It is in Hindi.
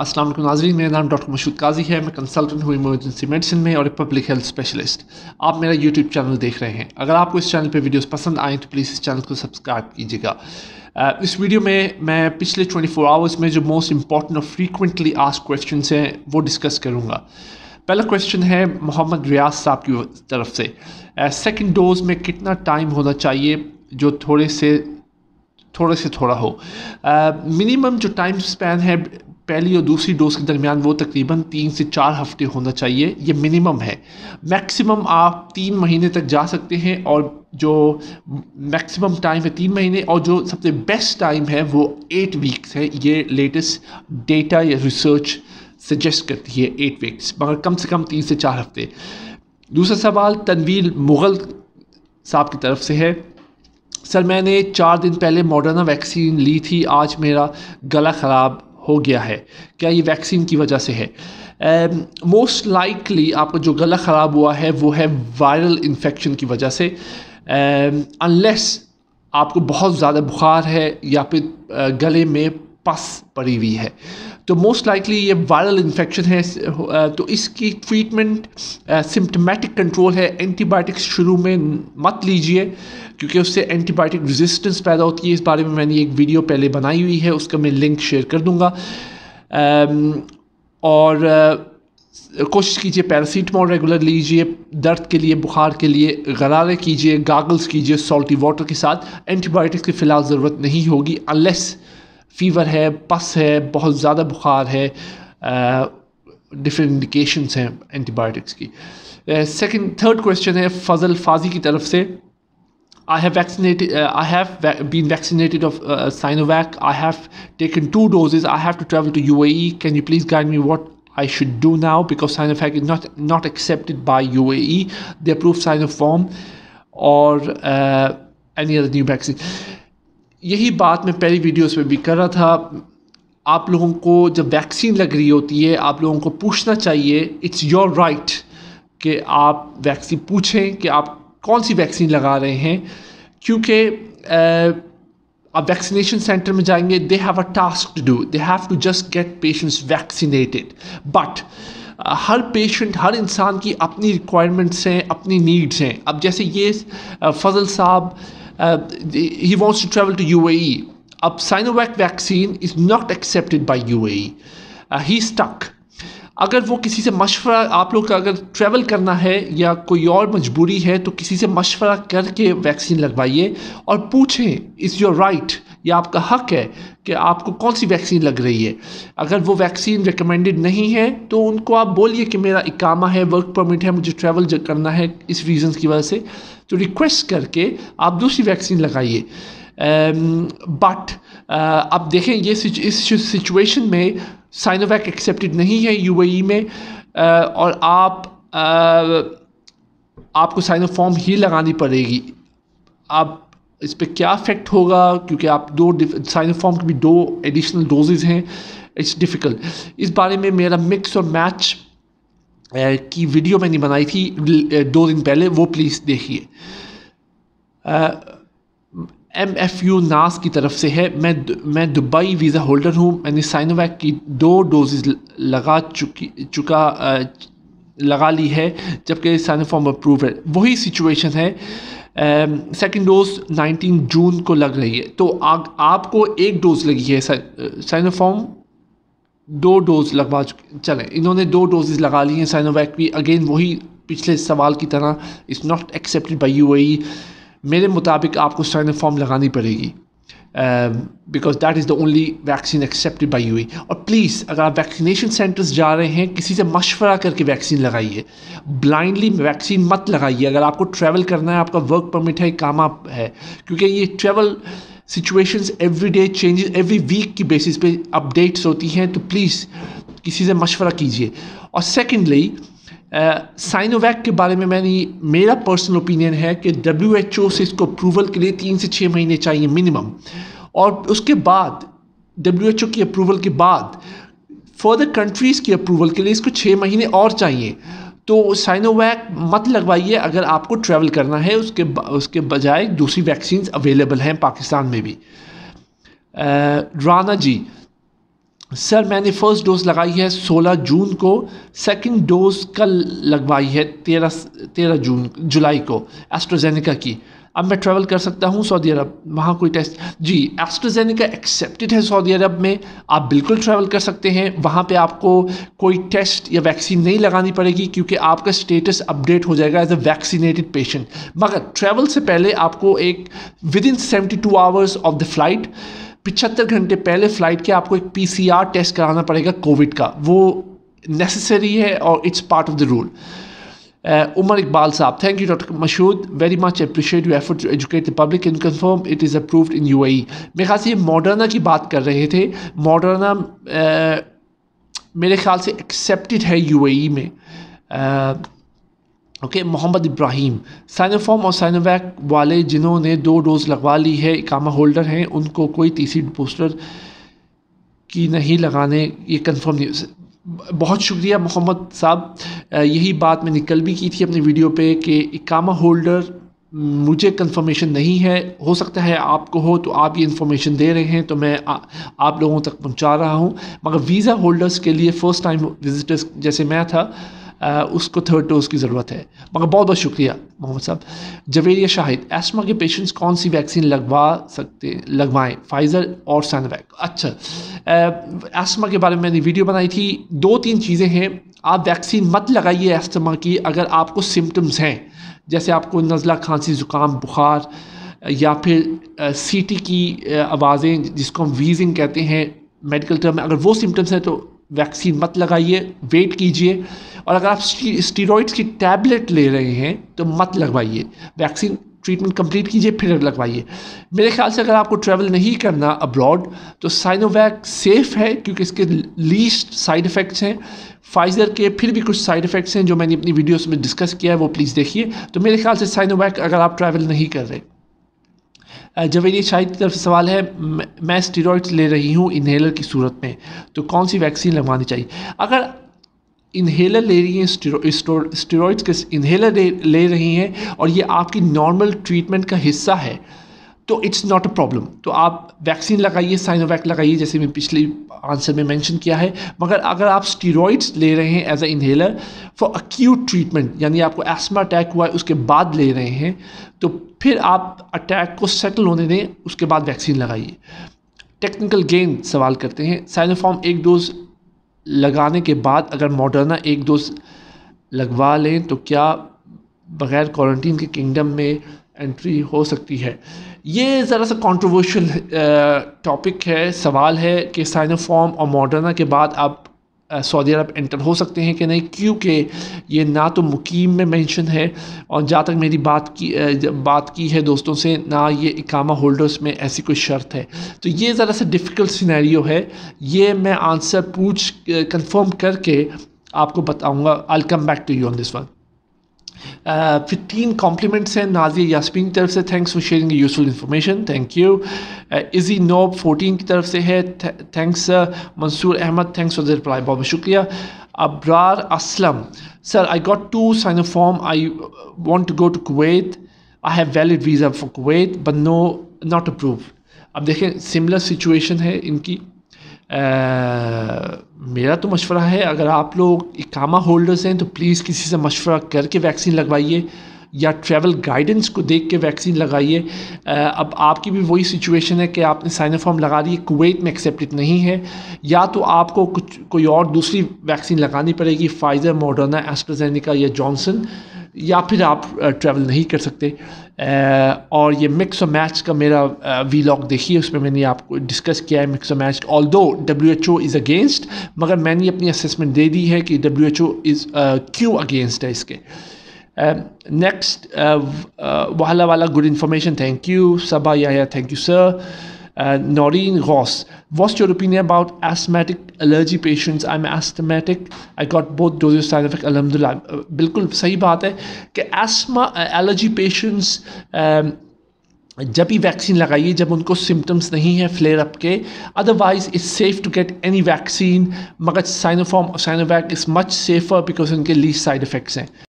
असल नाजरी नाजरीन मेरा नाम डॉक्टर मशहूद काजी है मैं कंसल्टेंट हूँ इमरजेंसी मेडिसिन में और पब्लिक हेल्थ स्पेशलिस्ट आप मेरा यूट्यूब चैनल देख रहे हैं अगर आपको इस चैनल पे वीडियोस पसंद आएँ तो प्लीज़ इस चैनल को सब्सक्राइब कीजिएगा इस वीडियो में मैं पिछले 24 आवर्स में जो मोस्ट इंपॉर्टेंट और फ्रीकुंटली आस्क क्वेश्चन हैं वो डिस्कस करूँगा पहला क्वेश्चन है मोहम्मद रियाज साहब की तरफ से सेकेंड डोज में कितना टाइम होना चाहिए जो थोड़े से थोड़े से थोड़ा हो मिनिमम जो टाइम स्पैन है पहली और दूसरी डोज के दरमियान वो तकरीबन तीन से चार हफ्ते होना चाहिए ये मिनिमम है मैक्सिमम आप तीन महीने तक जा सकते हैं और जो मैक्सिमम टाइम है तीन महीने और जो सबसे बेस्ट टाइम है वो एट वीक्स है ये लेटेस्ट डेटा या रिसर्च सजेस्ट करती है एट वीक्स मगर कम से कम तीन से चार हफ्ते दूसरा सवाल तनवीर मुग़ल साहब की तरफ से है सर मैंने चार दिन पहले मॉडर्ना वैक्सीन ली थी आज मेरा गला ख़राब हो गया है क्या ये वैक्सीन की वजह से है मोस्ट um, लाइकली आपका जो गला ख़राब हुआ है वो है वायरल इन्फेक्शन की वजह से अनलेस um, uh, आपको बहुत ज़्यादा बुखार है या फिर uh, गले में पस पड़ी हुई है तो मोस्ट लाइकली ये वायरल इन्फेक्शन है तो इसकी ट्रीटमेंट सिम्टमेटिक कंट्रोल है एंटीबायोटिक्स शुरू में मत लीजिए क्योंकि उससे एंटीबायोटिक रेजिस्टेंस पैदा होती है इस बारे में मैंने एक वीडियो पहले बनाई हुई है उसका मैं लिंक शेयर कर दूँगा और कोशिश कीजिए पैरासीटामोल रेगुलर लीजिए दर्द के लिए बुखार के लिए गरारे कीजिए गागल्स कीजिए सॉल्टी वाटर के साथ एंटीबायोटिक्स की फ़िलहाल ज़रूरत नहीं होगी अनलेस फ़ीवर है पस है बहुत ज़्यादा बुखार है डिफरेंट इंडिकेशंस हैं एंटीबायोटिक्स की सेकंड थर्ड क्वेश्चन है फजल फाजी की तरफ से I have vaccinated. Uh, I have va been vaccinated of uh, Sinovac. I have taken two doses. I have to travel to UAE. Can you please guide me what I should do now? Because Sinovac is not not accepted by UAE. They approve Sinopharm or uh, any other new vaccine. यही बात मैं पहली वीडियोस में भी कर रहा था आप लोगों को जब वैक्सीन लग रही होती है आप लोगों को पूछना चाहिए इट्स योर राइट कि आप वैक्सीन पूछें कि आप कौन सी वैक्सीन लगा रहे हैं क्योंकि आप वैक्सीनेशन सेंटर में जाएंगे they have a task to do they have to just get patients vaccinated but हर पेशेंट हर इंसान की अपनी रिक्वायरमेंट्स हैं अपनी नीड्स हैं अब जैसे ये फजल साहब Uh, he wants to travel to UAE. A Sinovac vaccine is not accepted by UAE. Uh, he's stuck अगर वो किसी से मशवरा आप लोग का अगर ट्रैवल करना है या कोई और मजबूरी है तो किसी से मशवरा करके वैक्सीन लगवाइए और पूछें इज़ योर राइट यह आपका हक है कि आपको कौन सी वैक्सीन लग रही है अगर वो वैक्सीन रिकमेंडेड नहीं है तो उनको आप बोलिए कि मेरा इकामा है वर्क परमिट है मुझे ट्रैवल करना है इस रीजन की वजह से तो रिक्वेस्ट करके आप दूसरी वैक्सीन लगाइए बट um, uh, आप देखें ये इस सिचुएशन में साइनोवैक एक्सेप्टेड नहीं है यू e में uh, और आप uh, आपको साइनोफॉर्म ही लगानी पड़ेगी आप इस पर क्या इफेक्ट होगा क्योंकि आप दो साइनोफॉर्म के की भी दो एडिशनल डोजेज हैं इट्स डिफ़िकल्ट इस बारे में मेरा मिक्स और मैच की वीडियो मैंने बनाई थी दो दिन पहले वो प्लीज़ देखिए एम एफ यू नास की तरफ से है मैं मैं दुबई वीज़ा होल्डर हूँ मैंने साइनोवैक की दो डोजेज लगा चुकी चुका लगा ली है जबकि साइनोफॉर्म अप्रूव है वही सिचुएशन है सेकेंड डोज 19 जून को लग रही है तो आ, आपको एक डोज लगी है साइनोफॉर्म uh, दो डोज लगवा चुके चले इन्होंने दो डोजेज लगा ली हैं साइनोवैक भी अगेन वही पिछले सवाल की तरह is not accepted by you मेरे मुताबिक आपको साइनोफॉर्म लगानी पड़ेगी because that is the only vaccine accepted by you और प्लीज़ अगर आप वैक्सीनेशन सेंटर्स जा रहे हैं किसी से मशवरा करके वैक्सीन लगाइए ब्लाइंडली वैक्सीन मत लगाइए अगर आपको ट्रैवल करना है आपका वर्क परमिट है काम आप है क्योंकि ये travel situations every day changes every week की बेसिस पे अपडेट्स होती हैं तो प्लीज़ किसी से मशवरा कीजिए और सेकेंडली साइनोवैक के बारे में मैंने मेरा पर्सनल ओपिनियन है कि डब्ल्यू एच ओ से इसको अप्रूवल के लिए तीन से छः महीने चाहिए मिनिमम और उसके बाद डब्ल्यू एच ओ की अप्रूवल के बाद फर्दर कंट्रीज़ की अप्रूवल के लिए इसको छः महीने और चाहिए तो साइनोवैक मत लगवाइए अगर आपको ट्रैवल करना है उसके उसके बजाय दूसरी वैक्सीन अवेलेबल हैं पाकिस्तान में भी आ, राना जी सर मैंने फर्स्ट डोज लगाई है 16 जून को सेकंड डोज कल लगवाई है 13 13 जून जुलाई को एस्ट्रोजेनिका की अब मैं ट्रैवल कर सकता हूँ सऊदी अरब वहाँ कोई टेस्ट जी एस्ट्रोजेनिका एक्सेप्टेड है सऊदी अरब में आप बिल्कुल ट्रैवल कर सकते हैं वहाँ पे आपको कोई टेस्ट या वैक्सीन नहीं लगानी पड़ेगी क्योंकि आपका स्टेटस अपडेट हो जाएगा एज अ वैक्सीनेटेड पेशेंट मगर ट्रैवल से पहले आपको एक within seventy two hours of the flight पिछहत्तर घंटे पहले फ़्लाइट के आपको एक पी टेस्ट कराना पड़ेगा कोविड का वो नेसेसरी है और it's part of the rule Umar Iqbal साहब thank you doctor Mashhood very much appreciate you effort to educate the public in confirm it is approved in UAE मेरे ख्याल से ये मॉडर्ना की बात कर रहे थे मॉडर्ना मेरे ख्याल से एक्सेप्टेड है यू e में uh, okay Mohammad Ibrahim Sinopharm और साइनोवैक वाले जिन्होंने दो डोज लगवा ली है इकामा होल्डर हैं उनको कोई तीसरी बूस्टर की नहीं लगाने ये कंफर्म नहीं बहुत शुक्रिया मोहम्मद साहब यही बात मैंने कल भी की थी अपने वीडियो पे कि इकामा होल्डर मुझे कंफर्मेशन नहीं है हो सकता है आपको हो तो आप ये इन्फॉर्मेशन दे रहे हैं तो मैं आ, आप लोगों तक पहुंचा रहा हूं मगर वीज़ा होल्डर्स के लिए फ़र्स्ट टाइम विज़िटर्स जैसे मैं था आ, उसको थर्ड डोज की ज़रूरत है मगर बहुत बहुत शुक्रिया मोहम्मद साहब जवेरिया शाहिद एस्मा के पेशेंट्स कौन सी वैक्सीन लगवा सकते लगवाएं फाइज़र और सैनवैक अच्छा एस्मा के बारे में मैंने वीडियो बनाई थी दो तीन चीज़ें हैं आप वैक्सीन मत लगाइए एस्मा की अगर आपको सिम्टम्स हैं जैसे आपको नज़ला खांसी ज़ुकाम बुखार या फिर सीटी की आवाज़ें जिसको हम वीजिंग कहते हैं मेडिकल टर्म में अगर वो सिम्टम्स हैं तो वैक्सीन मत लगाइए वेट कीजिए और अगर आप स्टीरोइड्स की टैबलेट ले रहे हैं तो मत लगवाइए वैक्सीन ट्रीटमेंट कंप्लीट कीजिए फिर लगवाइए मेरे ख्याल से अगर आपको ट्रैवल नहीं करना अब्रॉड तो साइनोवैक सेफ़ है क्योंकि इसके लीस्ट साइड इफ़ेक्ट्स हैं फाइज़र के फिर भी कुछ साइड इफ़ेक्ट्स हैं जो मैंने अपनी वीडियोस में डिस्कस किया है वो प्लीज़ देखिए तो मेरे ख्याल से साइनोवैक अगर आप ट्रैवल नहीं कर रहे जवेरी शाहिद की तरफ से सवाल है मैं स्टीरोड्स ले रही हूँ इन्हेलर की सूरत में तो कौन सी वैक्सीन लगवानी चाहिए अगर इन्हेलर ले रही हैं स्टीरोड्स के इन्हेलर ले रही हैं और ये आपकी नॉर्मल ट्रीटमेंट का हिस्सा है तो इट्स नॉट अ प्रॉब्लम तो आप वैक्सीन लगाइए साइनोवैक लगाइए जैसे मैं पिछले आंसर में मेंशन किया है मगर अगर आप स्टीरोइड्स ले रहे हैं as a inhaler for acute treatment यानी आपको एस्मा अटैक हुआ है उसके बाद ले रहे हैं तो फिर आप अटैक को सेटल होने दें उसके बाद वैक्सीन लगाइए टेक्निकल गेन सवाल करते हैं साइनोफॉर्म एक डोज लगाने के बाद अगर मॉडर्ना एक डोज लगवा लें तो क्या बग़ैर क्वारंटीन के किंगडम में एंट्री हो सकती है ये ज़रा सा कंट्रोवर्शियल टॉपिक uh, है सवाल है कि साइनोफॉर्म और मॉडर्ना के बाद आप सऊदी अरब एंटर हो सकते हैं कि नहीं क्योंकि ये ना तो मुकीम में मेंशन है और जहाँ तक मेरी बात की uh, बात की है दोस्तों से ना ये इकामा होल्डर्स में ऐसी कोई शर्त है तो ये ज़रा सा डिफ़िकल्ट सिनेरियो है ये मैं आंसर पूछ कंफर्म uh, करके आपको बताऊँगा I come back to you on this one Uh, fifteen compliments हैं नाजिया यासमीन की तरफ से thanks for sharing useful information thank you इजी नोब फोर्टीन की तरफ से है thanks Mansoor Ahmed thanks for the reply बहुत शुक्रिया Abrar Aslam sir I got to sign a form I want to go to Kuwait I have valid visa for Kuwait but no not approve अब देखें सिमिलर सिचुएशन है इनकी मेरा तो मशवरा है अगर आप लोग इकामा होल्डर्स हैं तो प्लीज़ किसी से मशवरा करके वैक्सीन लगवाइए या ट्रैवल गाइडेंस को देख के वैक्सीन लगाइए अब आपकी भी वही सिचुएशन है कि आपने साइनोफॉर्म लगा दी कुवैत में एक्सेप्टेड नहीं है या तो आपको कुछ कोई और दूसरी वैक्सीन लगानी पड़ेगी फाइज़र मॉडर्ना एस्ट्राजेनिका या जॉनसन या फिर आप ट्रैवल नहीं कर सकते Uh, और ये मिक्स और मैच का मेरा वी uh, लॉग देखिए उस पर मैंने आपको डिस्कस किया है मिक्स और match although W H O is against मगर मैंने अपनी असेसमेंट दे दी है कि डब्ल्यू एच ओ इज़ क्यों अगेंस्ट है इसके नेक्स्ट um, uh, वाला वाला good information thank you Saba या thank you sir Noreen Ghaus what's your opinion about asthmatic allergy patients I am asthmatic I got both effect अलहमदिल्ला बिल्कुल सही बात है कि एस्मा एलर्जी पेशेंट्स जब ही वैक्सीन लगाइए जब उनको सिम्टम्स नहीं है फ्लेयर अप के otherwise it's safe to get any vaccine मगर Sinopharm Sinovac is much safer because उनके लीज साइड इफ़ेक्ट्स हैं